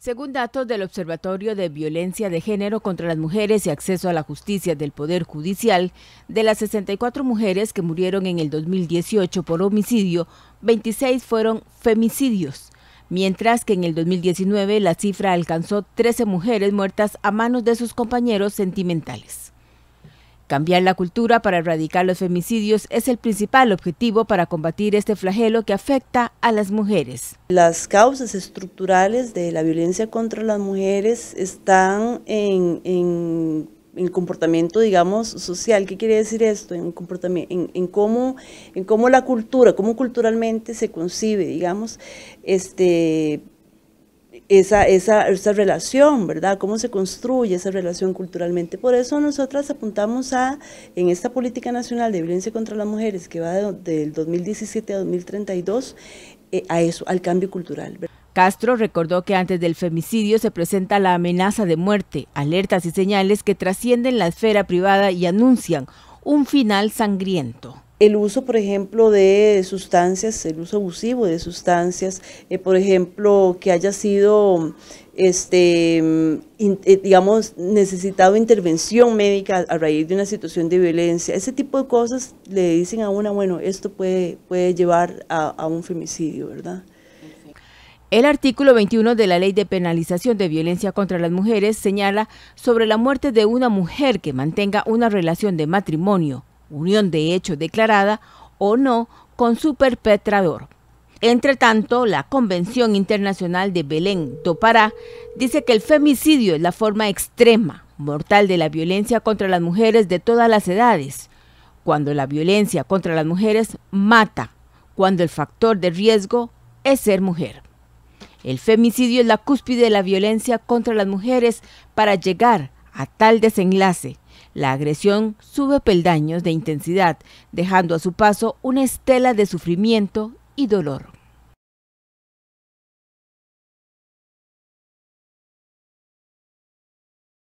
Según datos del Observatorio de Violencia de Género contra las Mujeres y Acceso a la Justicia del Poder Judicial, de las 64 mujeres que murieron en el 2018 por homicidio, 26 fueron femicidios, mientras que en el 2019 la cifra alcanzó 13 mujeres muertas a manos de sus compañeros sentimentales. Cambiar la cultura para erradicar los femicidios es el principal objetivo para combatir este flagelo que afecta a las mujeres. Las causas estructurales de la violencia contra las mujeres están en, el comportamiento, digamos, social. ¿Qué quiere decir esto? En, comportamiento, cómo, en cómo la cultura, cómo culturalmente se concibe, digamos, este, esa, esa, relación, ¿verdad? Cómo se construye esa relación culturalmente. Por eso nosotras apuntamos a, en esta Política Nacional de Violencia contra las Mujeres, que va del 2017 a 2032, eh, a eso, al cambio cultural. Castro recordó que antes del femicidio se presenta la amenaza de muerte, alertas y señales que trascienden la esfera privada y anuncian un final sangriento el uso, por ejemplo, de sustancias, el uso abusivo de sustancias, eh, por ejemplo, que haya sido, este, mm, eh, digamos, necesitado intervención médica a raíz de una situación de violencia. Ese tipo de cosas le dicen a una, bueno, esto puede, puede llevar a un femicidio, ¿verdad? El artículo 21 de la Ley de Penalización de Violencia contra las Mujeres señala sobre la muerte de una mujer que mantenga una relación de matrimonio unión de hecho declarada o no con su perpetrador. Entre tanto, la Convención Internacional de Belén do Pará dice que el femicidio es la forma extrema, mortal de la violencia contra las mujeres de todas las edades, cuando la violencia contra las mujeres mata, cuando el factor de riesgo es ser mujer. El femicidio es la cúspide de la violencia contra las mujeres para llegar a tal desenlace la agresión sube peldaños de intensidad, dejando a su paso una estela de sufrimiento y dolor.